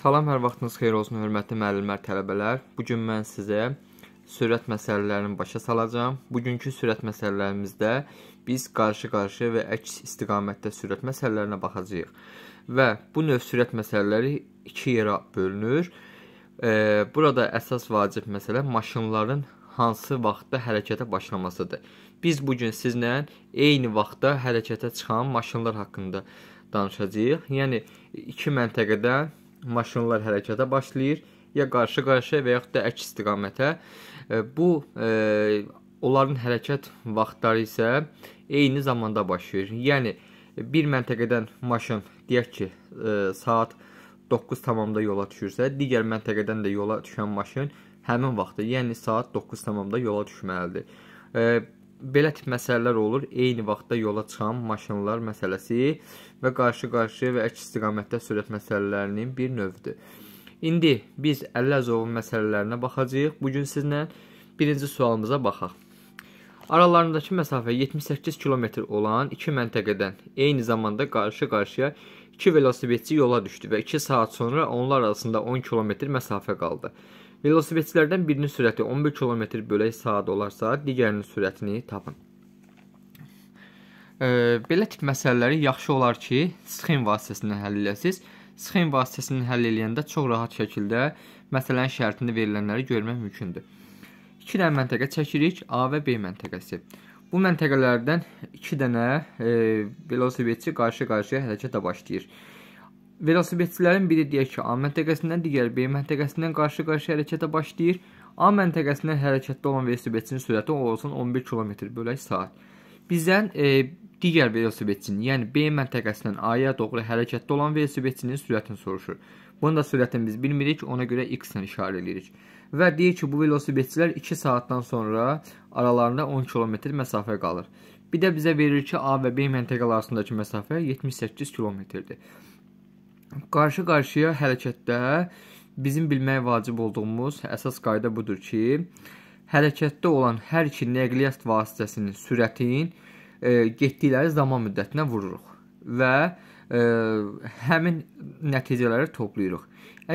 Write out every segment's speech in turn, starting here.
Salam, hər vaxtınız xeyir olsun, hörmətli müəllimlər, tələbələr. Bu gün mən sizə sürət məsələlərini başa salacağam. Bugünkü sürət məsələlərimizdə biz qarşı-qarşı və əks istiqamətdə sürət məsələlərinə baxacağıq. Və bu növ sürət məsələləri iki yerə bölünür. Burada əsas vacib məsələ maşınların hansı vaxtda hərəkətə başlamasıdır. Biz bu gün sizlə eyni vaxtda hərəkətə çıxan maşınlar haqqında danışacağıq. Yəni iki məntəqədən maşınlar hərəkətə başlayır, ya qarşı-qarşıya və yaxud da əks istiqamətə. E, bu e, onların hərəkət vaxtları isə eyni zamanda baş verir. Yəni bir məntəqədən maşın deyək ki, e, saat 9 tamamda yola düşürsə, digər məntəqədən də yola düşən maşın həmin vaxtda, yəni saat 9 tamamda yola düşməlidir. E, belə tip məsələlər olur. Eyni vaxtda yola çıxan maşınlar məsələsi və qarşı-qarşıya və əks istiqamətdə sürət məsələlərinin bir növüdür. İndi biz Əlləzovun məsələlərinə baxacağıq. Bu gün sizlə birinci sualımıza baxaq. Aralarındakı məsafə 78 km olan iki məntəqədən eyni zamanda qarşı-qarşıya iki velosipedçi yola düşdü və 2 saat sonra onlar arasında 10 km məsafə qaldı. Velosipedçilərdən birinin sürəti 11 km bölək saat olarsa, digərinin sürətini tapın. E, belə tip məsələləri yaxşı olar ki, sxem vasitəsilə həll edəsiniz. Sxem vasitəsilə həll edəndə çox rahat şəkildə məsələnin şərtində verilənləri görmək mümkündür. 2 dənə məntəqə çəkirik, A və B məntəqəsi. Bu məntəqələrdən 2 dənə e, velosipedçi qarşı-qarşıya hərəkətə başlayır. Velosipedçilərin biri deyək ki, A məntəqəsindən digər B məntəqəsindən qarşı-qarşı hərəkətə başlayır. A məntəqəsindən hərəkətdə olan velosipedçinin sürəti olsun 11 km bölək saat. Bizdən e, digər velosipedçinin, yəni B məntəqəsindən A-ya doğru hərəkətdə olan velosipedçinin sürətini soruşur. Bunun da sürətini biz bilmirik, ona görə x-lə işarə edirik. Və deyir ki, bu velosipedçilər 2 saatdan sonra aralarında 10 km məsafə qalır. Bir də bizə verir ki, A və B məntəqələri arasındakı məsafə 78 kilometrdir. Qarşı-qarşıya hərəkətdə bizim bilmək vacib olduğumuz əsas qayda budur ki, hərəkətdə olan hər iki nəqliyyat vasitəsinin sürətinin e, getdikləri zaman müddətinə vururuq və e, həmin nəticələri toplayırıq.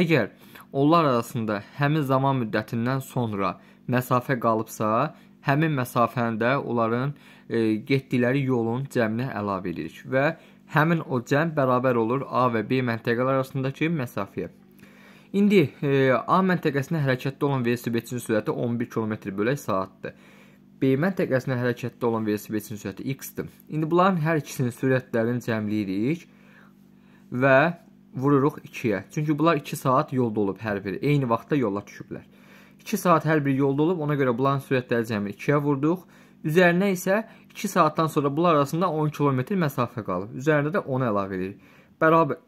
Əgər onlar arasında həmin zaman müddətindən sonra məsafə qalıbsa, həmin məsafəni də onların e, getdikləri yolun cəminə əlavə edirik və həmin o cəm bərabər olur A və B məntəqələr arasındakı məsafəyə. İndi e, A məntəqəsinə hərəkətdə olan velosipedçinin sürəti 11 km/saatdır. B məntəqəsinə hərəkətdə olan velosipedçinin sürəti x-dir. İndi bunların hər ikisinin sürətlərini cəmləyirik və vururuq 2-yə. Çünki bunlar 2 saat yolda olub hər biri. Eyni vaxtda yola düşüblər. 2 saat hər biri yolda olub, ona görə bunların sürətləri cəmi 2-yə vurduq. Üzərinə isə 2 saatdan sonra bunlar arasında 10 kilometr məsafə qalır. Üzərində də 10 əlavə edirik. Bərabər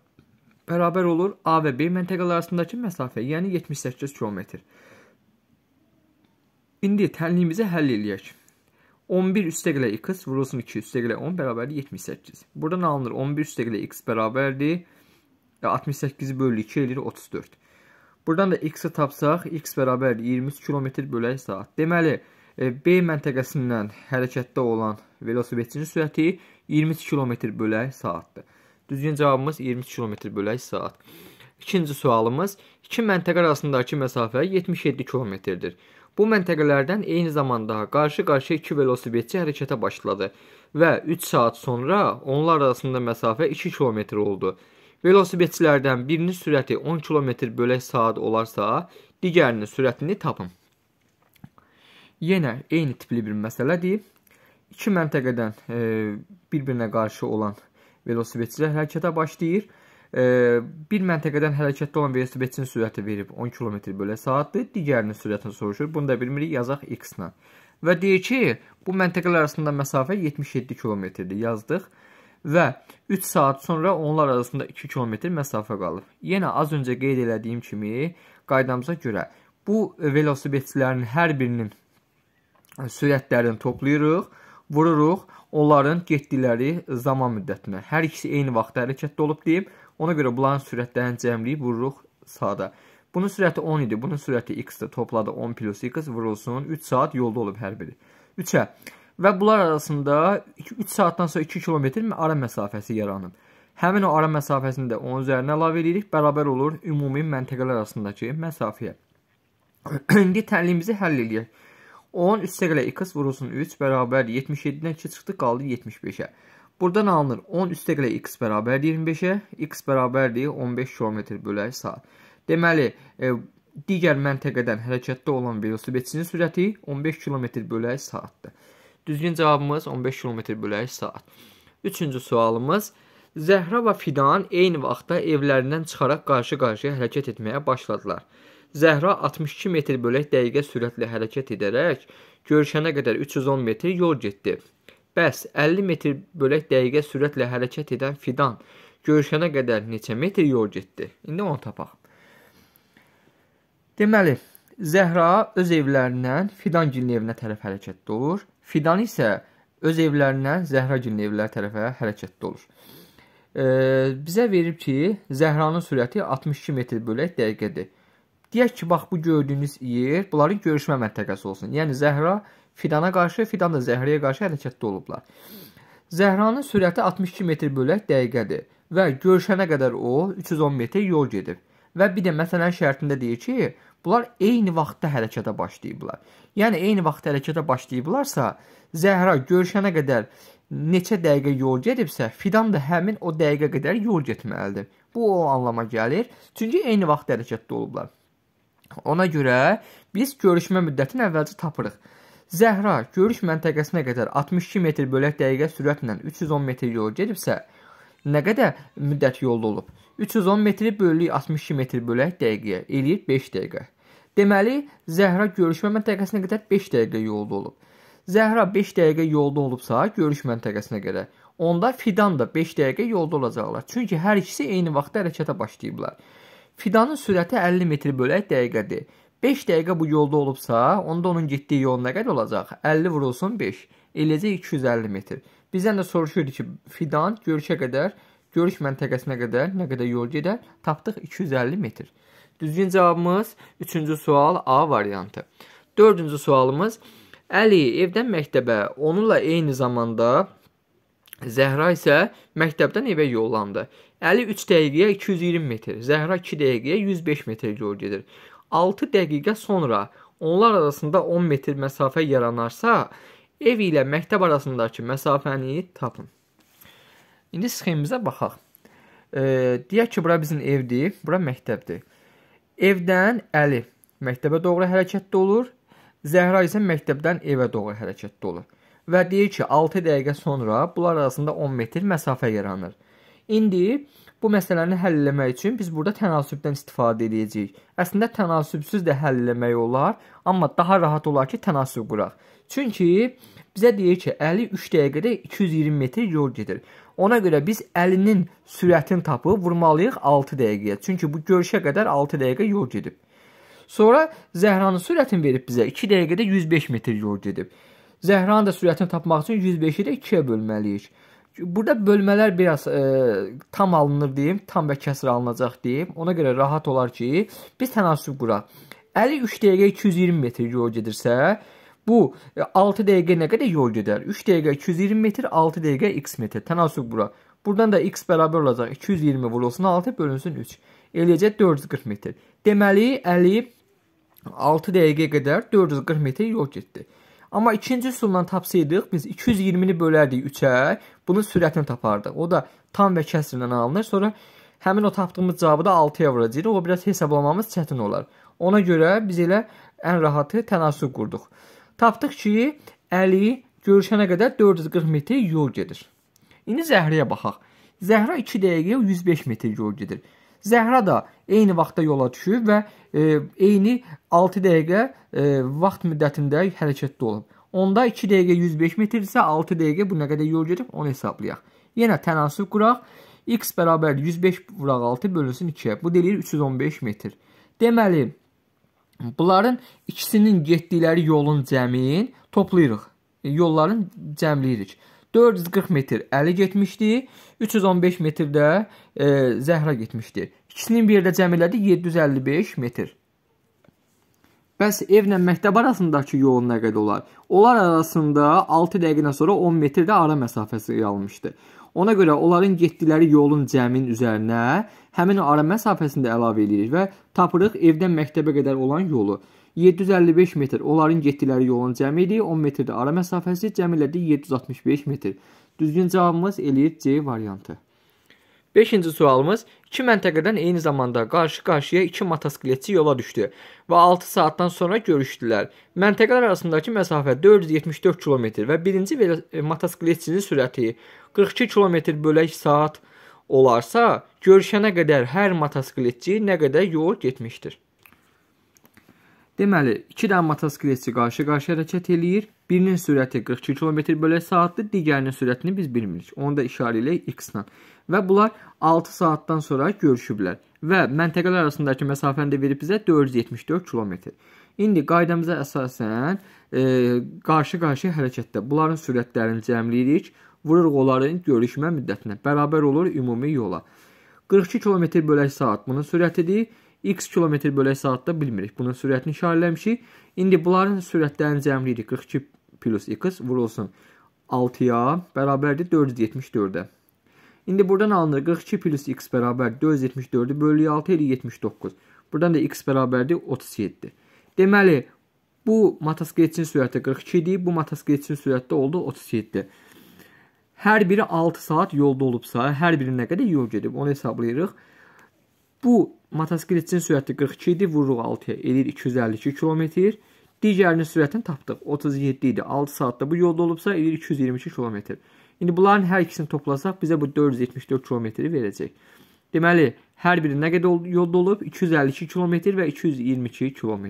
bərabər olur A və B məntəqələri arasındakı məsafə, yəni 78 kilometr. İndi tənliyimizi həll eləyək. 11 üstəqlə x vurulsun 2 üstəqlə 10 bərabərdir 78. Buradan alınır 11 üstəqlə x bərabərdir 68 e, bölü 2 eləyir 34. Buradan da x-i tapsaq, x bərabərdir 23 kilometr bölək saat. Deməli, 23 E, B məntəqəsindən hərəkətdə olan velosipedçinin sürəti 22 km bölək saatdır. Düzgün cavabımız 22 km bölək saat. İkinci sualımız, iki məntəqə arasındakı məsafə 77 kilometrdir. Bu məntəqələrdən eyni zamanda qarşı-qarşıya iki velosipedçi hərəkətə başladı və 3 saat sonra onlar arasında məsafə 2 kilometr oldu. Velosipedçilərdən birinin sürəti 10 kilometr bölək saat olarsa, digərinin sürətini tapın. Yenə eyni tipli bir məsələdir. İki məntəqədən e, bir-birinə qarşı olan velosipedçilər hərəkətə başlayır. E, bir məntəqədən hərəkətdə olan velosipedçinin sürəti verib 10 km bölə saatdır, digərinin sürətini soruşur. Bunu da bilmirik, yazaq x ilə. Və deyir ki, bu məntəqələr arasında məsafə 77 km-dir, yazdıq və 3 saat sonra onlar arasında 2 kilometr məsafə qalıb. Yenə az öncə qeyd elədiyim kimi, qaydamıza görə bu velosipedçilərin hər birinin sürətlərini toplayırıq, vururuq onların getdikləri zaman müddətinə. Hər ikisi eyni vaxtda hərəkətdə olub deyib, ona görə bunların sürətlərini cəmləyib vururuq saata. Bunun sürəti 10 idi, bunun sürəti x-dir. Topladı 10 plus x vurulsun. 3 saat yolda olub hər biri. 3-ə. Və bunlar arasında 3 saatdan sonra 2 kilometr ara məsafəsi yaranıb. Həmin o ara məsafəsini də 10 üzərinə əlavə edirik, bərabər olur ümumi məntəqələr arasındakı məsafəyə. İndi təlimimizi həll edək. 10 üstəqələ 2 vurulsun 3 bərabər 77-dən 2 çıxdı qaldı 75-ə. Buradan alınır 10 üstəqələ x bərabər 25-ə, x bərabərdir 15 km bölər saat. Deməli, e, digər məntəqədən hərəkətdə olan velosipedçinin sürəti 15 km bölər saatdır. Düzgün cavabımız 15 km bölər saat. Üçüncü sualımız Zəhra və Fidan eyni vaxtda evlərindən çıxaraq qarşı-qarşıya hərəkət etməyə başladılar. Zəhra 62 metr bölək dəqiqə sürətlə hərəkət edərək görüşənə qədər 310 metr yol getdi. Bəs 50 metr bölək dəqiqə sürətlə hərəkət edən Fidan görüşənə qədər neçə metr yol getdi? İndi onu tapaq. Deməli, Zəhra öz evlərindən Fidan gilin evinə tərəf hərəkətdə olur. Fidan isə öz evlərindən Zəhra gilin evləri tərəfə hərəkətdə olur. E, bizə verib ki, Zəhranın sürəti 62 metr bölək dəqiqədir. Deyək ki, bax bu gördüyünüz yer bunların görüşmə məntəqəsi olsun. Yəni Zəhra Fidana qarşı, Fidan da Zəhrəyə qarşı hərəkətdə olublar. Zəhranın sürəti 62 metr bölək dəqiqədir və görüşənə qədər o 310 metr yol gedib. Və bir də məsələn şərtində deyir ki, bunlar eyni vaxtda hərəkətə başlayıblar. Yəni eyni vaxtda hərəkətə başlayıblarsa, Zəhra görüşənə qədər neçə dəqiqə yol gedibsə, Fidan da həmin o dəqiqə qədər yol getməlidir. Bu o anlama gəlir. Çünki eyni vaxtda hərəkətdə olublar. Ona görə biz görüşmə müddətini əvvəlcə tapırıq. Zəhra görüş məntəqəsinə qədər 62 metr bölək dəqiqə sürətlə 310 metr yol gedibsə, nə qədər müddət yolda olub? 310 metri bölük 62 metr bölək dəqiqəyə eləyir 5 dəqiqə. Deməli, Zəhra görüşmə məntəqəsinə qədər 5 dəqiqə yolda olub. Zəhra 5 dəqiqə yolda olubsa, görüş məntəqəsinə qədər, onda Fidan da 5 dəqiqə yolda olacaqlar. Çünki hər ikisi eyni vaxtda hərəkətə başlayıblar. Fidanın sürəti 50 metr bölək dəqiqədir. 5 dəqiqə bu yolda olubsa, onda onun getdiyi yol nə qədər olacaq? 50 vurulsun 5, eləcə 250 metr. Bizdən də soruşurdu ki, fidan görüşə qədər, görüş məntəqəsinə qədər nə qədər yol gedər? Tapdıq 250 metr. Düzgün cavabımız 3-cü sual A variantı. 4-cü sualımız Əli evdən məktəbə onunla eyni zamanda Zəhra isə məktəbdən evə yollandı. Əli 3 dəqiqəyə 220 metr, Zəhra 2 dəqiqəyə 105 metr yol gedir. 6 dəqiqə sonra onlar arasında 10 metr məsafə yaranarsa, ev ilə məktəb arasındakı məsafəni tapın. İndi sxemimizə baxaq. E, deyək ki, bura bizim evdir, bura məktəbdir. Evdən Əli məktəbə doğru hərəkətdə olur, Zəhra isə məktəbdən evə doğru hərəkətdə olur və deyir ki, 6 dəqiqə sonra bunlar arasında 10 metr məsafə yaranır. İndi bu məsələni həll etmək üçün biz burada tənasübdən istifadə edəcəyik. Əslində tənasübsüz də həll etmək olar, amma daha rahat olar ki, tənasüb quraq. Çünki bizə deyir ki, Əli 3 dəqiqədə 220 metr yol gedir. Ona görə biz əlinin sürətini tapıb vurmalıyıq 6 dəqiqəyə. Çünki bu görüşə qədər 6 dəqiqə yol gedib. Sonra Zəhranın sürətini verib bizə 2 dəqiqədə 105 metr yol gedib. Zəhranın da sürətini tapmaq üçün 105-i də 2-yə bölməliyik. Burada bölmələr biraz ə, e, tam alınır deyim, tam və kəsr alınacaq deyim. Ona görə rahat olar ki, biz tənasüb quraq. Əli 3 dəqiqə 220 metr yol gedirsə, bu 6 e, dəqiqə nə qədər yol gedər? 3 dəqiqə 220 metr, 6 dəqiqə x metr. Tənasüb bura. Buradan da x bərabər olacaq 220 vurulsun 6 bölünsün 3. Eləyəcək 440 metr. Deməli, Əli 6 dəqiqə qədər 440 metr yol getdi. Amma ikinci üsulla tapsaydıq, biz 220-ni bölərdik 3-ə, bunun sürətini tapardıq. O da tam və kəsrlə alınır. Sonra həmin o tapdığımız cavabı da 6-ya vuracağıq. O biraz hesablamamız çətin olar. Ona görə biz elə ən rahatı tənasüb qurduq. Tapdıq ki, Əli görüşənə qədər 440 metr yol gedir. İndi Zəhriyə baxaq. Zəhra 2 dəqiqəyə 105 metr yol gedir. Zəhra da eyni vaxtda yola düşüb və e, eyni 6 dəqiqə e, vaxt müddətində hərəkətdə olub. Onda 2 dəqiqə 105 metr isə 6 dəqiqə bu nə qədər yol gedib onu hesablayaq. Yenə tənasüb quraq. X bərabər 105 vuraq 6 bölünsün 2-yə. Bu deyir 315 metr. Deməli, bunların ikisinin getdikləri yolun cəmin toplayırıq. E, yolların cəmləyirik. 440 metr əli getmişdi, 315 metrdə e, Zəhra getmişdi. İkisinin bir yerdə cəm elədi 755 metr. Bəs evlə məktəb arasındakı yol nə qədər olar? Onlar arasında 6 dəqiqədən sonra 10 metrdə ara məsafəsi qalmışdı. Ona görə onların getdikləri yolun cəmin üzərinə həmin ara məsafəsini də əlavə edirik və tapırıq evdən məktəbə qədər olan yolu. 755 metr. Onların getdikləri yolun cəmiliyi 10 metrdir. Ara məsafəsi cəmilədi 765 metr. Düzgün cavabımız eləyir C variantı. 5-ci sualımız: 2 məntəqədən eyni zamanda qarşı-qarşıya 2 motosikletçi yola düşdü və 6 saatdan sonra görüşdülər. Məntəqələr arasındakı məsafə 474 kilometr və birinci e, motosikletçinin sürəti 42 kilometr bölək saat olarsa, görüşənə qədər hər motosikletçi nə qədər yol getmişdir? Deməli, iki dənə motosikleti qarşı-qarşıya hərəkət eləyir. Birinin sürəti 42 km/h saatdır, digərinin sürətini biz bilmirik. Onu da işarə eləyək x-la. Və bunlar 6 saatdan sonra görüşüblər və məntəqələr arasındakı məsafəni də verib bizə 474 km. İndi qaydamıza əsasən e, qarşı-qarşıya e, hərəkətdə bunların sürətlərini cəmləyirik, vururuq onların görüşmə müddətinə, bərabər olur ümumi yola. 42 km/h bunun sürətidir x km bölü saatda bilmirik. Bunun sürətini işarələmişik. İndi bunların sürətlərini cəmləyirik. 42 plus x vurulsun 6-ya bərabərdir 474-ə. İndi buradan alınır 42 plus x bərabər 474-ü bölü 6 elə 79. Buradan da x bərabərdir 37. Deməli bu motosikletin sürəti 42 idi, bu motosikletin sürəti oldu 37. Hər biri 6 saat yolda olubsa, hər biri nə qədər yol gedib onu hesablayırıq. Bu motosikletçinin sürəti 42 idi, vururuq 6-ya, eləyir 252 km. Digərinin sürətini tapdıq, 37 idi. 6 saatda bu yolda olubsa, eləyir 222 km. İndi bunların hər ikisini toplasaq, bizə bu 474 km-i verəcək. Deməli, hər biri nə qədər yolda olub? 252 km və 222 km.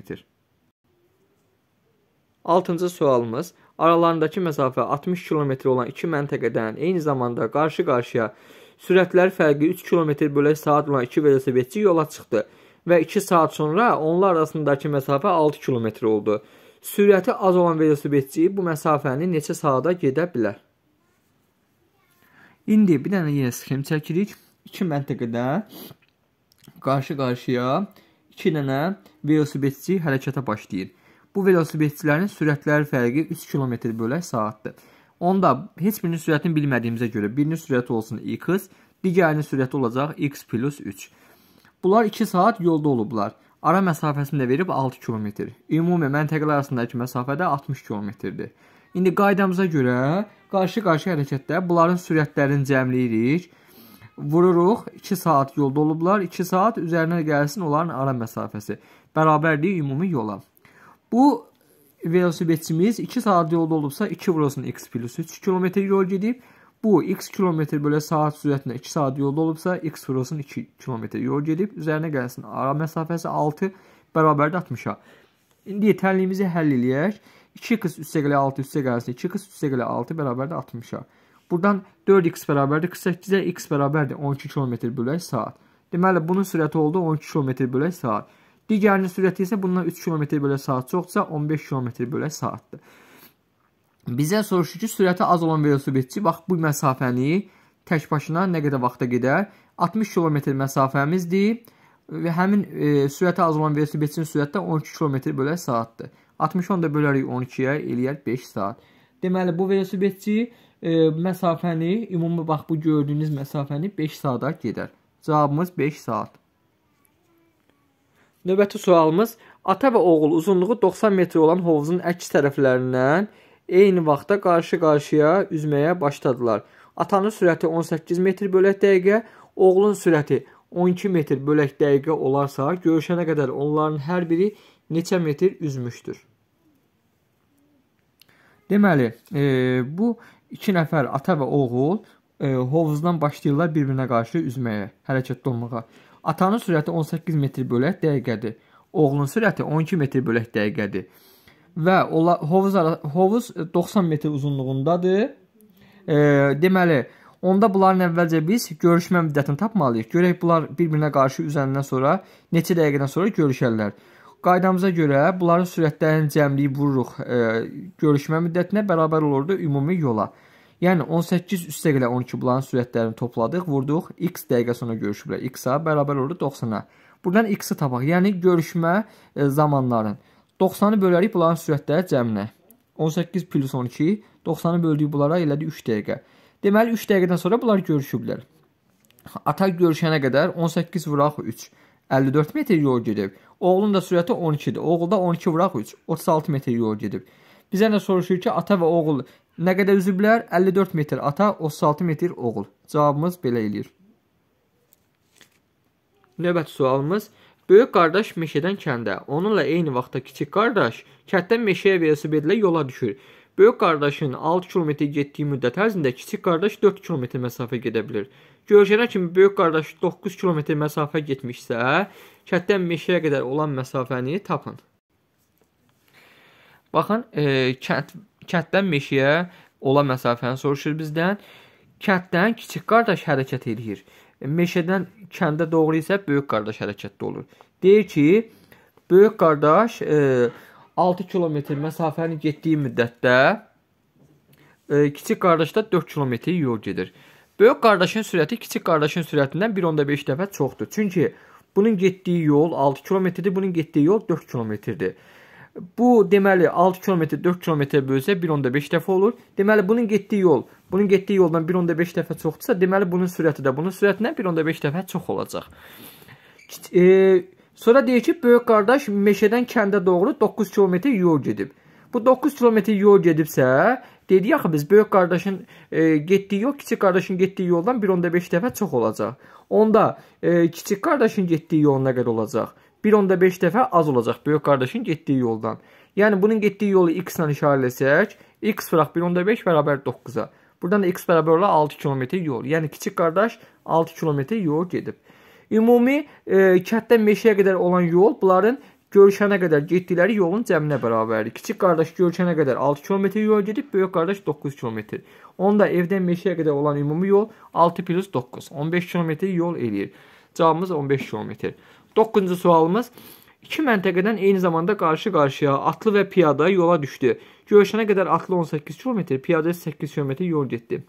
6-cı sualımız aralarındakı məsafə 60 km olan iki məntəqədən eyni zamanda qarşı-qarşıya Sürətləri fərqi 3 km bölə saat olan 2 velosipedçi yola çıxdı və 2 saat sonra onlar arasındakı məsafə 6 km oldu. Sürəti az olan velosipedçi bu məsafəni neçə saata gedə bilər? İndi bir dənə yenə sxem çəkirik. 2 məntəqədə qarşı-qarşıya 2 dənə velosipedçi hərəkətə başlayır. Bu velosipedçilərin sürətləri fərqi 3 km bölək saatdır. Onda heç birinin sürətini bilmədiyimizə görə birinin sürəti olsun x, digərinin sürəti olacaq x plus 3. Bunlar 2 saat yolda olublar. Ara məsafəsini də verib 6 kilometr. Ümumi məntəqələr arasındakı məsafədə 60 kilometrdir. İndi qaydamıza görə qarşı-qarşı hərəkətdə bunların sürətlərini cəmləyirik. Vururuq 2 saat yolda olublar. 2 saat üzərinə gəlsin onların ara məsafəsi. Bərabərdir ümumi yola. Bu velosipedçimiz 2 saat yolda olubsa 2 vurulsun x plus 3 kilometr yol gedib. Bu x kilometr bölə saat sürətinə 2 saat yolda olubsa x vurulsun 2 kilometr yol gedib. Üzərinə gəlsin ara məsafəsi 6 bərabərdir 60-a. İndi yetərliyimizi həll eləyək. 2x üstə gələ 6 üstə gəlsin. 2x üstə gələ 6 bərabərdir 60-a. Buradan 4x bərabərdir 48-ə, x bərabərdir 12 km bölək saat. Deməli, bunun sürəti oldu 12 km bölək saat. Digərinin sürəti isə bundan 3 km bölə saat çoxsa 15 km bölə saatdır. Bizə soruşur ki, sürəti az olan velosipedçi bax bu məsafəni tək başına nə qədər vaxta gedər? 60 km məsafəmizdir və həmin e, sürəti az olan velosipedçinin sürəti də 12 km bölə saatdır. 60-ı da bölərik 12-yə eləyər 5 saat. Deməli bu velosipedçi e, məsafəni ümumi bax bu gördüyünüz məsafəni 5 saata gedər. Cavabımız 5 saat. Növbəti sualımız ata və oğul uzunluğu 90 metr olan hovuzun əks tərəflərindən eyni vaxtda qarşı-qarşıya üzməyə başladılar. Atanın sürəti 18 metr bölək dəqiqə, oğlun sürəti 12 metr bölək dəqiqə olarsa, görüşənə qədər onların hər biri neçə metr üzmüşdür? Deməli, e, bu iki nəfər ata və oğul e, hovuzdan başlayırlar bir-birinə qarşı üzməyə, hərəkətdə olmağa. Atanın sürəti 18 metr bölək dəqiqədir. Oğlun sürəti 12 metr bölək dəqiqədir. Və ola, hovuz, hovuz 90 e, metr uzunluğundadır. E, deməli, onda bunların əvvəlcə biz görüşmə müddətini tapmalıyıq. Görək bunlar bir-birinə qarşı üzəndən sonra neçə dəqiqədən sonra görüşərlər. Qaydamıza görə bunların sürətlərinin cəmliyi vururuq e, görüşmə müddətinə bərabər olurdu ümumi yola. Yəni 18 üstəgələ 12 bunların sürətlərini topladıq, vurduq. X dəqiqə sonra görüşüblər. X-a bərabər olur 90-a. Buradan X-i tapaq. Yəni görüşmə e, zamanların. 90-ı bölərik bunların sürətləri cəminə. 18 plus 12, 90-ı böldüyü bunlara elədi 3 dəqiqə. Deməli 3 dəqiqədən sonra bunlar görüşüblər. Ata görüşənə qədər 18 vuraq 3. 54 metr yol gedib. Oğlun da sürəti 12-dir. Oğul da 12 vuraq 3. 36 metr yol gedib. Bizə nə soruşur ki, ata və oğul Nə qədər üzüblər? 54 metr ata, 36 metr oğul. Cavabımız belə eləyir. Növbəti sualımız. Böyük qardaş meşədən kəndə, onunla eyni vaxtda kiçik qardaş kənddən meşəyə velosiped ilə yola düşür. Böyük qardaşın 6 km getdiyi müddət ərzində kiçik qardaş 4 km məsafə gedə bilər. Görüşənə kimi böyük qardaş 9 km məsafə getmişsə, kənddən meşəyə qədər olan məsafəni tapın. Baxın, e, kənd, kənddən meşəyə ola məsafəni soruşur bizdən. Kənddən kiçik qardaş hərəkət eləyir. E, meşədən kəndə doğru isə böyük qardaş hərəkətdə olur. Deyir ki, böyük qardaş e, 6 kilometr məsafəni getdiyi müddətdə e, kiçik qardaş da 4 kilometr yol gedir. Böyük qardaşın sürəti kiçik qardaşın sürətindən 1.5 dəfə çoxdur. Çünki bunun getdiyi yol 6 kilometrdir, bunun getdiyi yol 4 kilometrdir. Bu deməli 6 kilometr 4 kilometrə bölsə 1.5 dəfə olur. Deməli bunun getdiyi yol, bunun getdiyi yoldan 1.5 dəfə çoxdursa, deməli bunun sürəti də bunun sürətindən 1.5 dəfə çox olacaq. E, sonra deyir ki, böyük qardaş meşədən kəndə doğru 9 kilometr yol gedib. Bu 9 kilometr yol gedibsə, dedik axı biz böyük qardaşın e, getdiyi yol kiçik qardaşın getdiyi yoldan 1.5 dəfə çox olacaq. Onda e, kiçik qardaşın getdiyi yol nə qədər olacaq? 1.5 dəfə az olacaq böyük qardaşın getdiyi yoldan. Yəni bunun getdiyi yolu x ilə işarə eləsək, x fıraq 1.5 bərabər 9-a. Buradan da x bərabər olaraq 6 kilometr yol. Yəni kiçik qardaş 6 kilometr yol gedib. Ümumi e, kənddən meşəyə qədər olan yol bunların görüşənə qədər getdikləri yolun cəminə bərabərdir. Kiçik qardaş görüşənə qədər 6 kilometr yol gedib, böyük qardaş 9 kilometr. Onda evdən meşəyə qədər olan ümumi yol 6 plus 9, 15 kilometr yol eləyir. Cavabımız 15 kilometr. Doqquncu sualımız İki məntəqədən eyni zamanda qarşı-qarşıya atlı və piyada yola düşdü. Görüşənə qədər atlı 18 km, piyada 8 km yol getdi.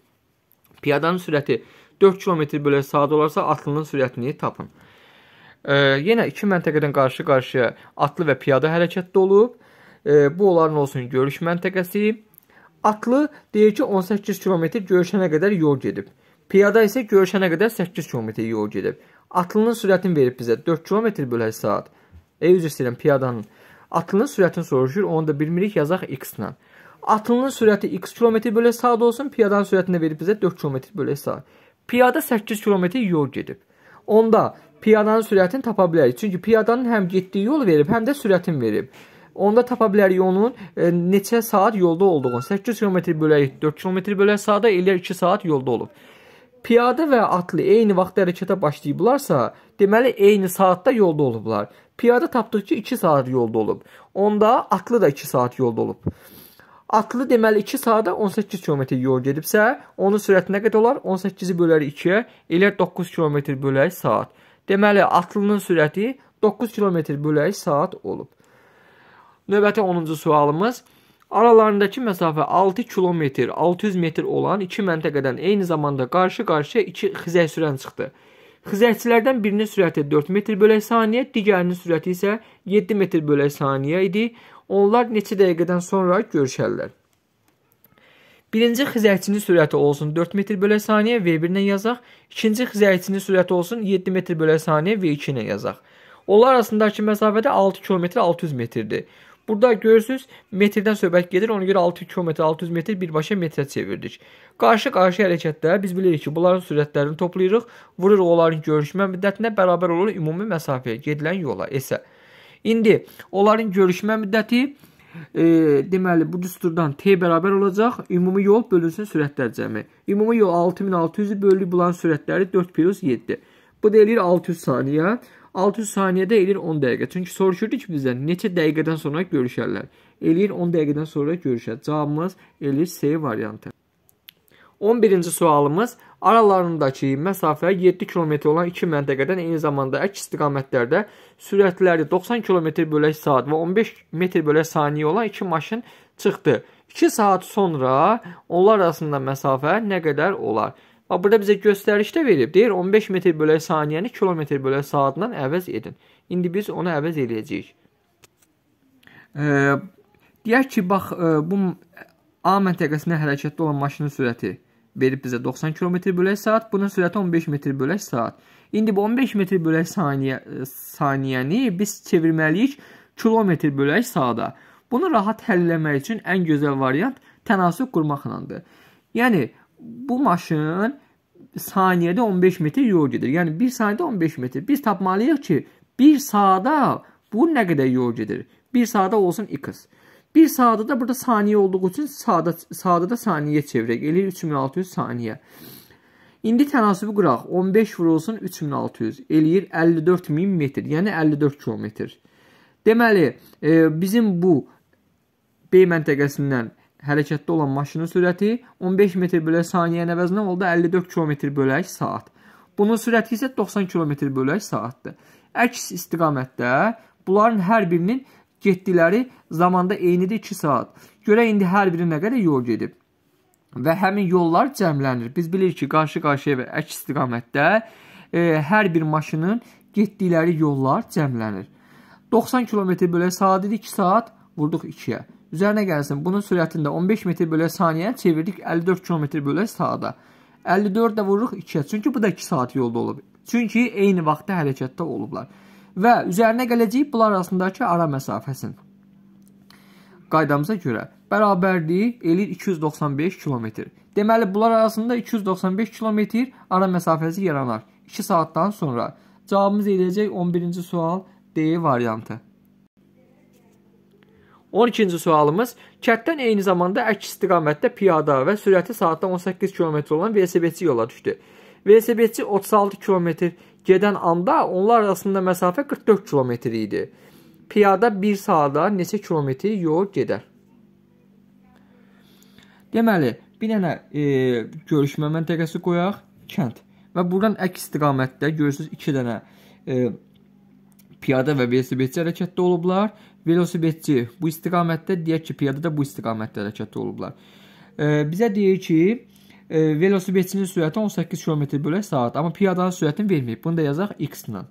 Piyadanın sürəti 4 km bölə saat olarsa atlının sürətini tapın. E, yenə iki məntəqədən qarşı-qarşıya atlı və piyada hərəkətdə olub. E, bu onların olsun görüş məntəqəsi. Atlı deyir ki, 18 km görüşənə qədər yol gedib. Piyada isə görüşənə qədər 8 km yol gedib. Atlının sürətini verib bizə 4 km bölək saat. Ey üzr istəyirəm piyadanın. Atlının sürətini soruşur, onu da bilmirik yazaq x-lə. Atlının sürəti x km bölək saat olsun, piyadanın sürətini verib bizə 4 km bölək saat. Piyada 8 km yol gedib. Onda piyadanın sürətini tapa bilərik. Çünki piyadanın həm getdiyi yol verib, həm də sürətini verib. Onda tapa bilərik onun e, neçə saat yolda olduğunu. 8 km bölək 4 km bölək saata elə 2 saat yolda olub. Piyada və atlı eyni vaxtda hərəkətə başlayıblarsa, deməli eyni saatda yolda olublar. Piyada tapdıqca 2 saat yolda olub. Onda atlı da 2 saat yolda olub. Atlı deməli 2 saata 18 km yol gedibsə, onun sürəti nə qədər olar? 18-i bölərək 2-yə elə 9 km bölək saat. Deməli atlının sürəti 9 km bölək saat olub. Növbəti 10-cu sualımız Aralarındakı məsafə 6 kilometr, 600 metr olan iki məntəqədən eyni zamanda qarşı-qarşıya iki xizək sürən çıxdı. Xizəkçilərdən birinin sürəti 4 metr bölək saniyə, digərinin sürəti isə 7 metr bölək saniyə idi. Onlar neçə dəqiqədən sonra görüşərlər. Birinci xizəkçinin sürəti olsun 4 metr bölək saniyə V1-lə yazaq. İkinci xizəkçinin sürəti olsun 7 metr bölək saniyə V2-lə yazaq. Onlar arasındakı məsafədə 6 km 600 metrdir. Burada görürsüz metrdən söhbət gedir. Ona görə 6 km, 600 metr birbaşa metrə çevirdik. Qarşı-qarşı hərəkətdə biz bilirik ki, bunların sürətlərini toplayırıq, vururuq onların görüşmə müddətinə bərabər olur ümumi məsafəyə gedilən yola isə. İndi onların görüşmə müddəti e, deməli bu düsturdan t bərabər olacaq. Ümumi yol bölünsün sürətlər cəmi. Ümumi yol 6600-ü bölük bunların sürətləri 4 + 7. Bu da eləyir 600 saniyə. 600 saniyədə eləyir 10 dəqiqə. Çünki soruşurdu ki, bizdən neçə dəqiqədən sonra görüşərlər. Eləyir 10 dəqiqədən sonra görüşər. Cavabımız eləyir C variantı. 11-ci sualımız aralarındakı məsafə 7 km olan iki məntəqədən eyni zamanda əks istiqamətlərdə sürətləri 90 km/saat və 15 m/saniyə olan iki maşın çıxdı. 2 saat sonra onlar arasında məsafə nə qədər olar? Bax burada bizə göstərişdə verib. Deyir 15 metr bölə saniyəni kilometr bölə saatla əvəz edin. İndi biz onu əvəz edəcəyik. E, deyək ki, bax e, bu A məntəqəsində hərəkətdə olan maşının sürəti verib bizə 90 km/h, bunun sürəti 15 m/h. İndi bu 15 m/h saniyə saniyəni biz çevirməliyik km/h. Bunu rahat həll etmək üçün ən gözəl variant tənasüb qurmaqlandır. Yəni bu maşın saniyədə 15 metr yol gedir. Yəni 1 saniyədə 15 metr. Biz tapmalıyıq ki, 1 saata bu nə qədər yol gedir? 1 saata olsun x. 1 saatda da burada saniyə olduğu üçün saatda saatda da saniyəyə çevirək. Eləyir 3600 saniyə. İndi tənasibi qıraq. 15 vurulsun 3600 eləyir 54000 metr, yəni 54 kilometr. Deməli, e, bizim bu B məntəqəsindən hərəkətdə olan maşının sürəti 15 metr bölək saniyənin əvəzinə oldu 54 km bölək saat. Bunun sürəti isə 90 km bölək saatdır. Əks istiqamətdə bunların hər birinin getdikləri zamanda eynidir 2 saat. Görək indi hər biri nə qədər yol gedib. Və həmin yollar cəmlənir. Biz bilirik ki, qarşı-qarşıya və əks istiqamətdə e, hər bir maşının getdikləri yollar cəmlənir. 90 km bölək saat idi 2 saat, vurduq 2-yə üzərinə gəlsin. Bunun sürətində 15 metr bölə saniyəni çevirdik 54 km bölə saata. 54 də vururuq 2-yə. Çünki bu da 2 saat yolda olub. Çünki eyni vaxtda hərəkətdə olublar. Və üzərinə gələcəyik bunlar arasındakı ara məsafəsinin. Qaydamıza görə bərabərliyi eləyir 295 km. Deməli bunlar arasında 295 km ara məsafəsi yaranar. 2 saatdan sonra cavabımız eləyəcək 11-ci sual D variantı. 12-ci sualımız. Kənddən eyni zamanda əks istiqamətdə piyada və sürəti saatda 18 km olan velosipedçi yola düşdü. Velosipedçi 36 km gedən anda onlar arasında məsafə 44 km idi. Piyada 1 saatda neçə kilometr yol gedər? Deməli, bir dənə e, görüşmə məntəqəsi qoyaq, kənd. Və buradan əks istiqamətdə görürsüz 2 dənə e, piyada və velosipedçi hərəkətdə olublar velosipedçi bu istiqamətdə deyək ki, piyadada bu istiqamətdə hərəkət olublar. E, bizə deyir ki, e, velosipedçinin sürəti 18 km/saat, amma piyadanın sürətini verməyib. Bunu da yazaq x ilə.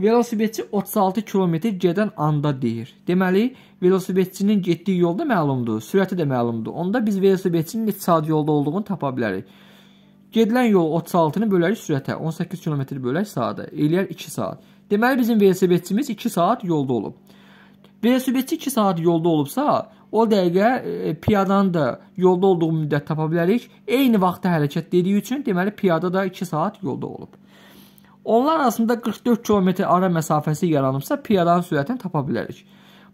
Velosipedçi 36 km gedən anda deyir. Deməli, velosipedçinin getdiyi yol da məlumdur, sürəti də məlumdur. Onda biz velosipedçinin neçə saat yolda olduğunu tapa bilərik. Gedilən yol 36-nı bölərik sürətə, 18 km bölək saata, eləyər 2 saat. Deməli bizim velosipedçimiz 2 saat yolda olub. Velosipedçi 2 saat yolda olubsa, o dəqiqə e, piyadanın da yolda olduğu müddət tapa bilərik. Eyni vaxtda hərəkət etdiyi üçün deməli piyada da 2 saat yolda olub. Onlar arasında 44 km ara məsafəsi yaranıbsa, piyadanın sürətini tapa bilərik.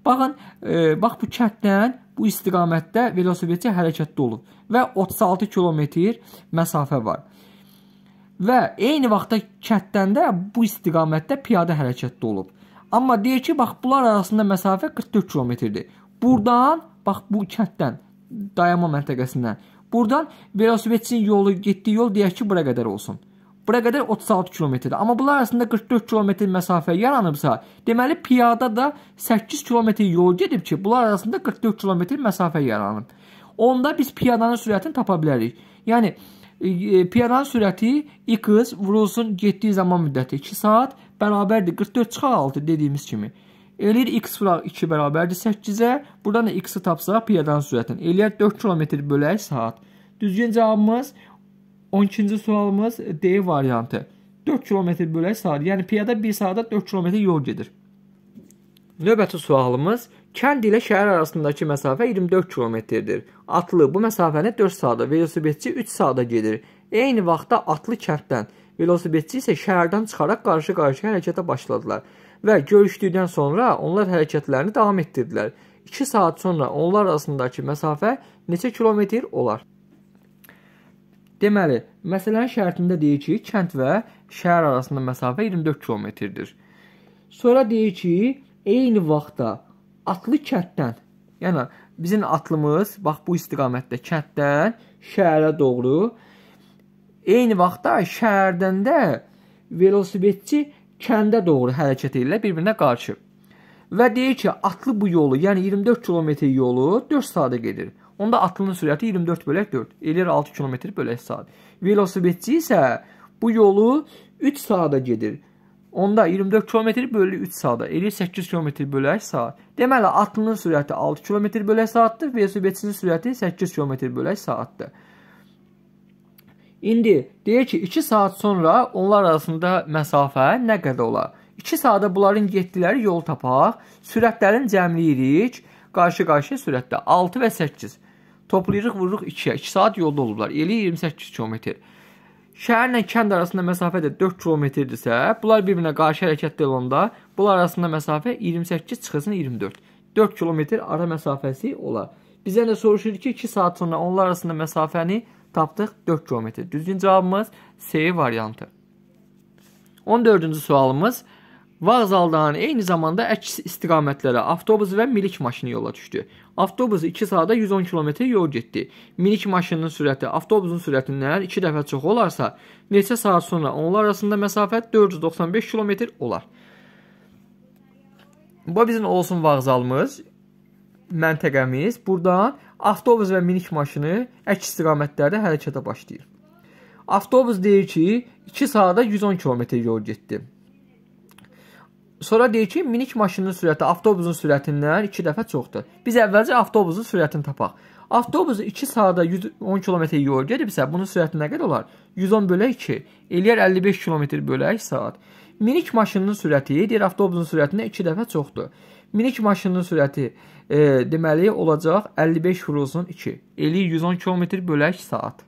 Baxın, e, bax bu kənddən bu istiqamətdə velosipedçi hərəkətdə olub və 36 km məsafə var. Və eyni vaxtda kənddən də bu istiqamətdə piyada hərəkətdə olub. Amma deyir ki, bax bunlar arasında məsafə 44 kilometrdir. Burdan, bax bu kənddən, dayanma məntəqəsindən. Buradan velosipedçinin yolu getdiyi yol deyək ki, bura qədər olsun. Bura qədər 36 kilometrdir. Amma bunlar arasında 44 kilometr məsafə yaranıbsa, deməli piyada da 8 kilometr yol gedib ki, bunlar arasında 44 kilometr məsafə yaranıb. Onda biz piyadanın sürətini tapa bilərik. Yəni e, e, piyadanın sürəti x vurulsun getdiyi zaman müddəti 2 saat bərabərdir 44 çıxar 6 dediyimiz kimi. Eləyir x vuraq 2 bərabərdir 8-ə. Buradan da x-i tapsaq piyadan sürətlə. Eləyir 4 km bölək saat. Düzgün cavabımız 12-ci sualımız D variantı. 4 km bölək saat. Yəni piyada 1 saata 4 km yol gedir. Növbəti sualımız kənd ilə şəhər arasındakı məsafə 24 kilometrdir. Atlı bu məsafəni 4 saatda, velosipedçi 3 saatda gedir. Eyni vaxtda atlı kənddən velosipedçi isə şəhərdən çıxaraq qarşı-qarşıya hərəkətə başladılar və görüşdükdən sonra onlar hərəkətlərini davam etdirdilər. 2 saat sonra onlar arasındakı məsafə neçə kilometr olar? Deməli, məsələnin şərtində deyir ki, kənd və şəhər arasında məsafə 24 kilometrdir. Sonra deyir ki, eyni vaxtda atlı kənddən, yəni bizim atlımız bax bu istiqamətdə kənddən şəhərə doğru Eyni vaxtda şəhərdən də velosipedçi kəndə doğru hərəkət edirlər bir-birinə qarşı. Və deyir ki, atlı bu yolu, yəni 24 kilometr yolu 4 saatda gedir. Onda atlının sürəti 24 bölək 4, eləyir 6 kilometr bölək saat. Velosipedçi isə bu yolu 3 saatda gedir. Onda 24 km bölü 3 saatda, eləyir 8 km bölək saat. Deməli, atlının sürəti 6 km bölək saatdır, velosipedçinin sürəti 8 km bölək saatdır. İndi deyək ki, 2 saat sonra onlar arasında məsafə nə qədər olar? 2 saata bunların getdikləri yolu tapaq. Sürətlərin cəmləyirik. Qarşı-qarşıya sürətdə 6 və 8. Toplayırıq, vururuq 2-yə. 2 saat yolda olublar. Eli 28 km. Şəhərlə kənd arasında məsafə də 4 kilometrdirsə, bunlar bir-birinə qarşı hərəkətdə olanda bunlar arasında məsafə 28 çıxsın 24. 4 kilometr ara məsafəsi olar. Bizə də soruşur ki, 2 saat sonra onlar arasında məsafəni Tapdıq 4 kilometr. Düzgün cavabımız C variantı. 14-cü sualımız Vağzaldan eyni zamanda əks istiqamətlərə avtobus və minik maşını yola düşdü. Avtobus 2 saata 110 km yol getdi. Minik maşının sürəti avtobusun sürətindən 2 dəfə çox olarsa, neçə saat sonra onlar arasında məsafə 495 km olar. Bu bizim olsun vağzalımız, məntəqəmiz. Burdan avtobus və minik maşını əks istiqamətlərdə hərəkətə başlayır. Avtobus deyir ki, 2 saata 110 km yol getdi. Sonra deyir ki, minik maşının sürəti avtobusun sürətindən 2 dəfə çoxdur. Biz əvvəlcə avtobusun sürətini tapaq. Avtobus 2 saata 110 km yol gedibsə, bunun sürəti nə qədər olar? 110 bölək 2 eləyər 55 km bölək saat. Minik maşının sürəti deyir avtobusun sürətindən 2 dəfə çoxdur. Minik maşının sürəti e, deməli olacaq 55 vurulsun 2. Eli 110 km bölək saat.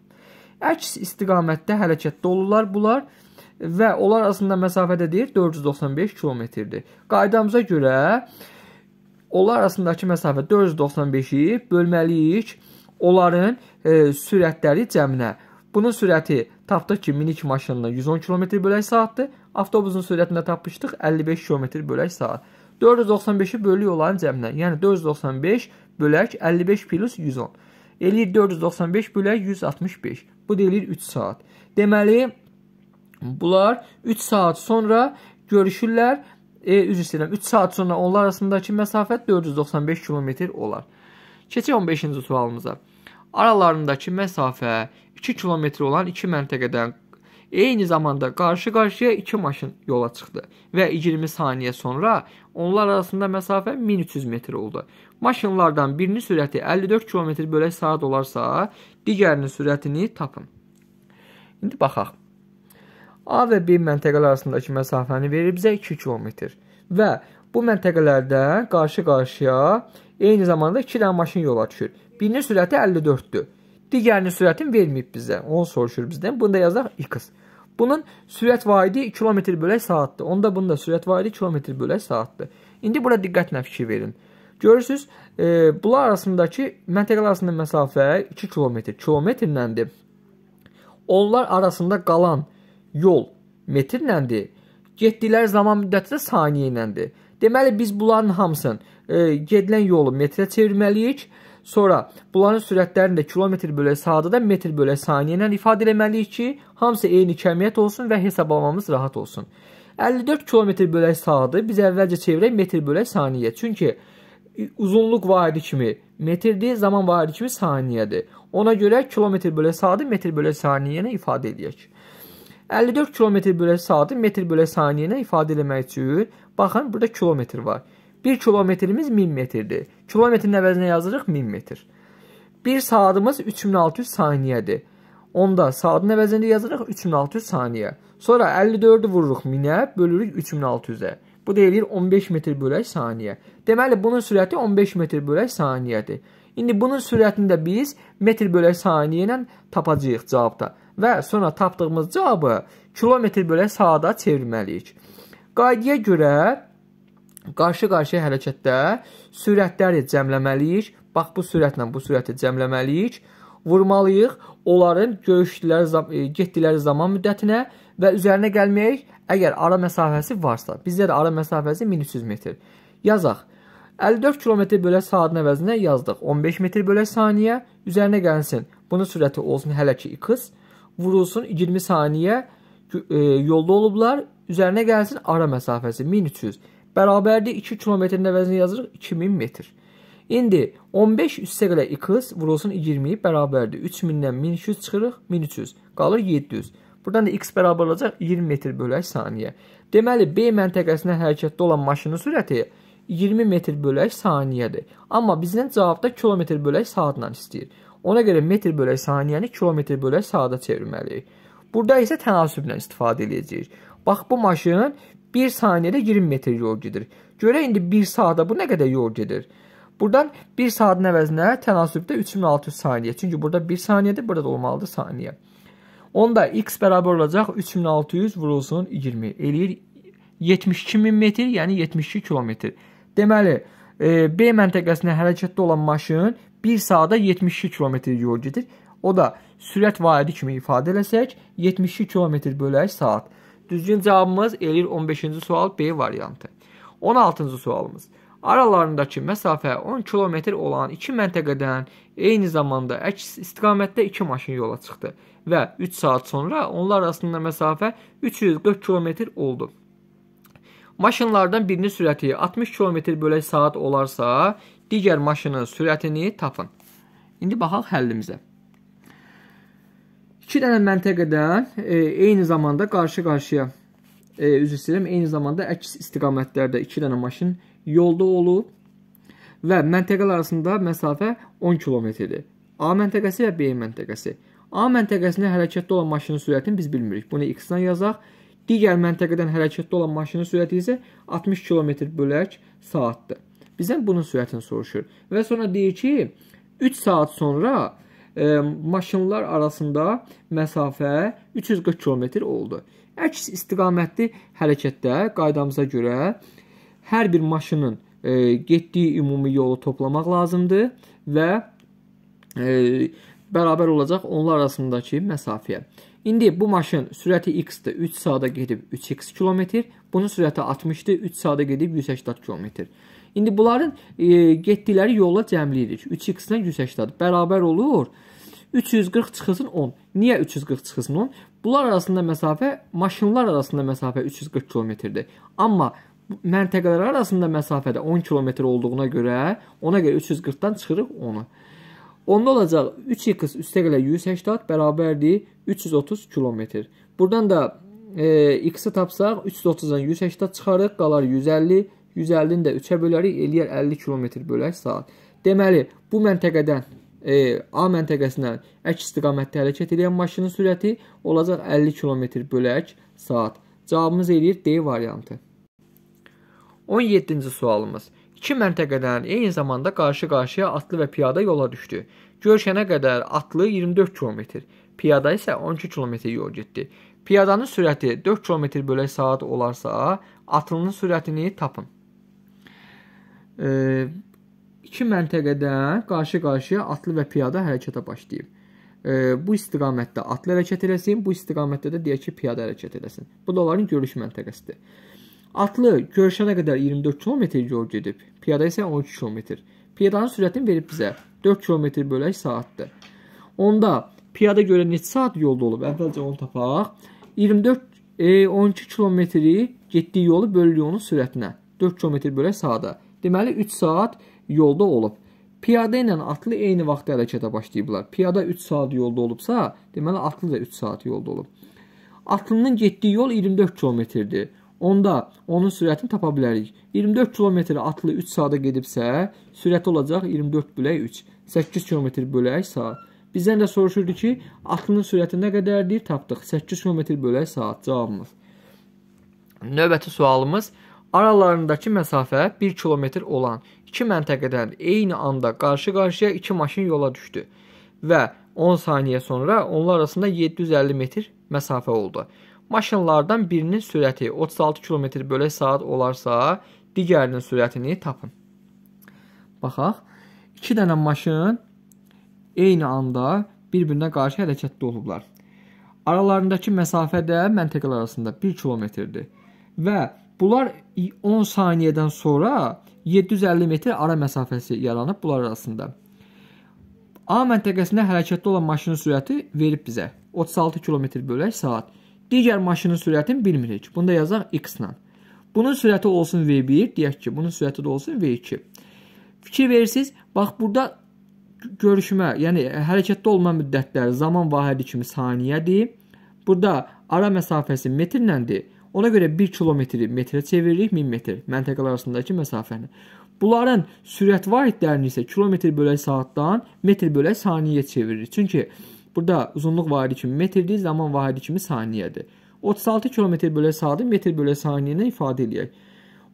Əks istiqamətdə hərəkətdə olurlar bunlar və onlar arasında məsafə də deyir 495 kilometrdir. Qaydamıza görə onlar arasındakı məsafə 495-i bölməliyik onların e, sürətləri cəminə. Bunun sürəti tapdıq ki, minik maşınla 110 km/saatdır. Avtobusun sürətini tapmışdıq 55 km/saat. 495-i bölük onların cəminə. Yəni 495 bölək 55 plus 110. Eləyir 495 bölək 165. Bu deyilir 3 saat. Deməli, bunlar 3 saat sonra görüşürlər. E, üzr istəyirəm, 3 saat sonra onlar arasındakı məsafə 495 km olar. Keçək 15-ci sualımıza. Aralarındakı məsafə 2 km olan iki məntəqədən eyni zamanda qarşı-qarşıya iki maşın yola çıxdı və 20 saniyə sonra Onlar arasında məsafə 1300 metr oldu. Maşınlardan birinin sürəti 54 km bölə saat olarsa, digərinin sürətini tapın. İndi baxaq. A və B məntəqələr arasındakı məsafəni verib bizə 2 km və bu məntəqələrdə qarşı-qarşıya eyni zamanda 2 dənə maşın yola düşür. Birinin sürəti 54-dür. Digərinin sürətini verməyib bizə. Onu soruşur bizdən. Bunu da yazaq x. Bunun sürət vaidi kilometr bölək saatdır. Onda bunun da sürət vaidi kilometr bölək saatdır. İndi bura diqqətlə fikir verin. Görürsüz, e, bunlar arasındakı məntəqələr arasında məsafə 2 kilometr. Kilometrləndir. Onlar arasında qalan yol metrləndir. Getdikləri zaman müddəti də saniyə iləndir. Deməli biz bunların hamısını e, gedilən yolu metrə çevirməliyik. E, Sonra bunların sürətlərini də kilometr bölə saatı da metr bölə saniyə ilə ifadə etməliyik ki, hamısı eyni kəmiyyət olsun və hesablamamız rahat olsun. 54 kilometr bölə saatı biz əvvəlcə çevirək metr bölə saniyə. Çünki uzunluq vahidi kimi metrdir, zaman vahidi kimi saniyədir. Ona görə kilometr bölə saatı metr bölə saniyə ilə ifadə edək. 54 kilometr bölə saatı metr bölə saniyə ilə ifadə etmək üçün baxın burada kilometr var. 1 kilometrimiz 1000 metrdir. Kilometrin əvəzinə yazırıq 1000 metr. 1 saatımız 3600 saniyədir. Onda saatın əvəzində yazırıq 3600 saniyə. Sonra 54-ü vururuq 1000-ə, bölürük 3600-ə. Bu deyilir 15 metr bölək saniyə. Deməli bunun sürəti 15 metr bölək saniyədir. İndi bunun sürətini də biz metr bölək saniyə ilə tapacağıq cavabda və sonra tapdığımız cavabı kilometr bölək saata çevirməliyik. Qaydaya görə qarşı-qarşıya hərəkətdə sürətləri cəmləməliyik. Bax bu sürətlə bu sürəti cəmləməliyik. Vurmalıyıq onların görüşdükləri e, getdikləri zaman müddətinə və üzərinə gəlməyik. Əgər ara məsafəsi varsa, bizdə də ara məsafəsi 1300 metr. Yazaq. 54 km bölə saatin əvəzinə yazdıq. 15 metr bölə saniyə üzərinə gəlsin. Bunun sürəti olsun hələ ki 2x. Vurulsun 20 saniyə e, yolda olublar. Üzərinə gəlsin ara məsafəsi 1300. Bərabərdir 2 kilometrin əvəzinə yazırıq 2000 metr. İndi 15 üstə qədər 2 vurulsun 20 bərabərdir. 3000-dən 1200 çıxırıq 1300. Qalır 700. Buradan da x bərabər olacaq 20 metr bölək saniyə. Deməli B məntəqəsinə hərəkətdə olan maşının sürəti 20 metr bölək saniyədir. Amma bizdən cavabda kilometr bölək saatla istəyir. Ona görə metr bölək saniyəni kilometr bölək saata çevirməliyik. Burada isə tənasüblə istifadə edəcəyik. Bax bu maşın 1 saniyədə 20 metr yol gedir. Görək indi 1 saata bu nə qədər yol gedir? Burdan 1 saatın əvəzinə tənasübdə 3600 saniyə. Çünki burada 1 saniyədir, burada da olmalıdır saniyə. Onda x bərabər olacaq 3600 vurulsun 20. Eləyir 72000 metr, yəni 72 kilometr. Deməli, e, B məntəqəsinə hərəkətdə olan maşın 1 saata 72 kilometr yol gedir. O da sürət vaidi kimi ifadə eləsək, 72 kilometr bölək saat. Düzgün cavabımız eləyir 15-ci sual B variantı. 16-cı sualımız. Aralarındakı məsafə 10 kilometr olan iki məntəqədən eyni zamanda əks istiqamətdə iki maşın yola çıxdı və 3 saat sonra onlar arasında məsafə 340 kilometr oldu. Maşınlardan birinin sürəti 60 km bölək saat olarsa, digər maşının sürətini tapın. İndi baxaq həllimizə. İki dənə məntəqədən e, eyni zamanda qarşı-qarşıya e, üzr istəyirəm, eyni zamanda əks istiqamətlərdə iki dənə maşın yolda olub və məntəqələr arasında məsafə 10 kilometrdir. A məntəqəsi və B məntəqəsi. A məntəqəsində hərəkətdə olan maşının sürətini biz bilmirik. Bunu x-dan yazaq. Digər məntəqədən hərəkətdə olan maşının sürəti isə 60 km bölək saatdır. Bizdən bunun sürətini soruşur. Və sonra deyir ki, 3 saat sonra e, maşınlar arasında məsafə 340 km oldu. Əks istiqamətli hərəkətdə qaydamıza görə hər bir maşının e, getdiyi ümumi yolu toplamaq lazımdır və e, bərabər olacaq onlar arasındakı məsafəyə. İndi bu maşın sürəti x-dir, 3 saata gedib 3x kilometr, bunun sürəti 60-dır, 3 saata gedib 180 kilometr. İndi bunların e, getdikləri yola cəmləyirik. 3x-dən 180 bərabər olur 340 çıxılsın 10. Niyə 340 çıxılsın 10? Bunlar arasında məsafə, maşınlar arasında məsafə 340 kilometrdir. Amma məntəqələr arasında məsafədə 10 kilometr olduğuna görə, ona görə 340-dan çıxırıq 10-u. Onda olacaq 3x üstəgələ 180 bərabərdir 330 kilometr. Buradan da e, x-i tapsaq 330-dan 180 çıxarıq, qalar 150. 150-ni də 3-ə bölərik, eləyər 50 kilometr bölək saat. Deməli, bu məntəqədən e, A məntəqəsindən əks istiqamətdə hərəkət edən maşının sürəti olacaq 50 km bölək saat. Cavabımız eləyir D variantı. 17-ci sualımız. İki məntəqədən eyni zamanda qarşı-qarşıya atlı və piyada yola düşdü. Görüşənə qədər atlı 24 km, piyada isə 12 km yol getdi. Piyadanın sürəti 4 km bölək saat olarsa, atlının sürətini tapın. E, iki məntəqədən qarşı-qarşıya atlı və piyada hərəkətə başlayıb. E, bu istiqamətdə atlı hərəkət eləsin, bu istiqamətdə də deyək ki, piyada hərəkət eləsin. Bu da onların görüş məntəqəsidir. Atlı görüşənə qədər 24 km yol gedib, piyada isə 12 km. Piyadanın sürətini verib bizə 4 km bölək saatdır. Onda piyada görə neçə saat yolda olub? Əvvəlcə onu tapaq. 24 e, 12 kilometri getdiyi yolu bölürük onun sürətinə. 4 km bölək saata. Deməli 3 saat yolda olub. Piyada ilə atlı eyni vaxtda hərəkətə başlayıblar. Piyada 3 saat yolda olubsa, deməli atlı da 3 saat yolda olub. Atlının getdiyi yol 24 kilometrdir. Onda onun sürətini tapa bilərik. 24 kilometr atlı 3 saata gedibsə, sürəti olacaq 24 bölək 3, 8 kilometr bölək saat. Bizdən də soruşurdu ki, atlının sürəti nə qədərdir? Tapdıq. 8 kilometr bölək saat cavabımız. Növbəti sualımız aralarındakı məsafə 1 kilometr olan iki məntəqədən eyni anda qarşı-qarşıya iki maşın yola düşdü və 10 saniyə sonra onlar arasında 750 metr məsafə oldu. Maşınlardan birinin sürəti 36 km bölü saat olarsa, digərinin sürətini tapın. Baxaq, 2 dənə maşın eyni anda bir-birinə qarşı hərəkətdə olublar. Aralarındakı məsafə də məntəqələr arasında 1 kilometrdir və Bunlar 10 saniyədən sonra 750 metr ara məsafəsi yaranıb bunlar arasında. A məntəqəsində hərəkətdə olan maşının sürəti verib bizə 36 km bölək saat. Digər maşının sürətini bilmirik. Bunu da yazaq x ilə. Bunun sürəti olsun v1, deyək ki, bunun sürəti də olsun v2. Fikir verirsiniz, bax burada görüşmə, yəni hərəkətdə olma müddətləri zaman vahidi kimi saniyədir. Burada ara məsafəsi metrləndir. Ona görə 1 kilometri metrə çeviririk 1000 metr məntəqələr arasındakı məsafəni. Bunların sürət varidlərini isə kilometr bölək saatdan metr bölək saniyəyə çeviririk. Çünki burada uzunluq varidi kimi metrdir, zaman varidi kimi saniyədir. 36 kilometr bölək saatı metr bölək saniyəni ifadə eləyək.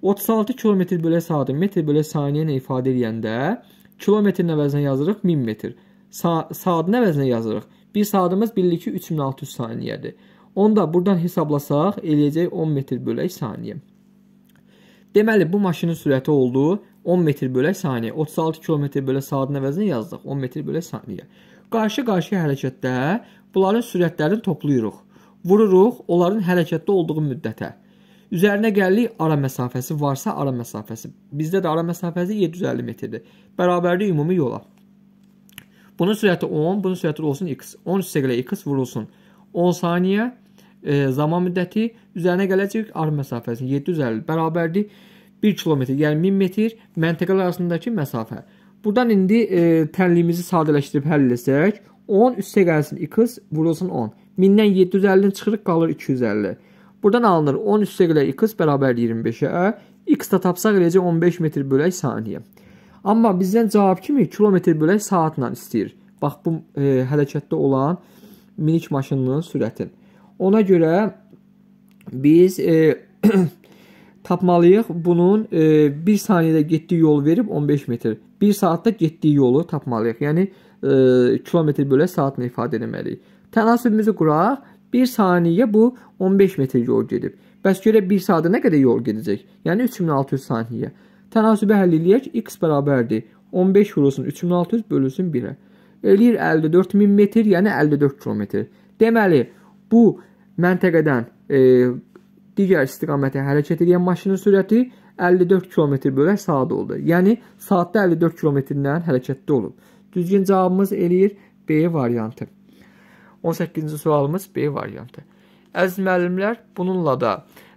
36 kilometr bölək saatı metr bölək saniyəni ifadə edəndə kilometrin əvəzinə yazırıq 1000 metr. Sa saatin əvəzinə yazırıq. Bir saatımız birlikdə 3600 saniyədir. Onda buradan hesablasaq eləyəcək 10 metr bölək saniyə. Deməli bu maşının sürəti oldu 10 metr bölək saniyə. 36 km bölək saatin əvəzinə yazdıq 10 metr bölək saniyə. Qarşı-qarşıya hərəkətdə bunların sürətlərini toplayırıq. Vururuq onların hərəkətdə olduğu müddətə. Üzərinə gəlirik ara məsafəsi varsa ara məsafəsi. Bizdə də ara məsafəsi 750 metrdir. Bərabərlik ümumi yola. Bunun sürəti 10, bunun sürəti olsun x. 10 üstə x vurulsun. 10 saniyə e, zaman müddəti üzərinə gələcək arm məsafəsi 750 bərabərdir 1 kilometr, yəni 1000 metr məntəqələr arasındakı məsafə. Burdan indi e, tənliyimizi sadələşdirib həll etsək, 10 üstə gəlsin x vurulsun 10. 1000-dən 750-ni çıxırıq, qalır 250. Burdan alınır 10 üstə gələ x bərabər 25-ə, x də tapsaq eləcək 15 metr bölək saniyə. Amma bizdən cavab kimi kilometr bölək saatla istəyir. Bax bu e, hərəkətdə olan minik maşınının sürətini. Ona görə biz e, tapmalıyıq bunun e, 1 saniyədə getdiyi yol verib 15 metr. 1 saatda getdiyi yolu tapmalıyıq. Yəni e, kilometr bölə saatla ifadə etməliyik. Tənasübümüzü quraq. 1 saniyə bu 15 metr yol gedib. Bəs görə 1 saatda nə qədər yol gedəcək? Yəni 3600 saniyə. Tənasübü həll eləyək. x bərabərdir 15 vurulsun 3600 bölünsün 1-ə. Eləyir 54000 metr, yəni 54 kilometr. Deməli, Bu məntəqədən e, digər istiqamətə hərəkət edən maşının sürəti 54 km/h saat oldu. Yəni saatda 54 km-dən hərəkətdə olub. Düzgün cavabımız eləyir B variantı. 18-ci sualımız B variantı. Əziz müəllimlər, bununla da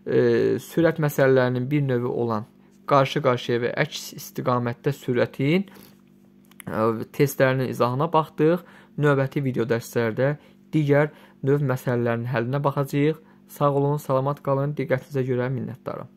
e, sürət məsələlərinin bir növü olan qarşı-qarşıya və əks istiqamətdə sürətin e, testlərinin izahına baxdıq. Növbəti video dərslərdə digər növ məsələlərin həllinə baxacağıq. Sağ olun, salamat qalın, diqqətinizə görə minnətdaram.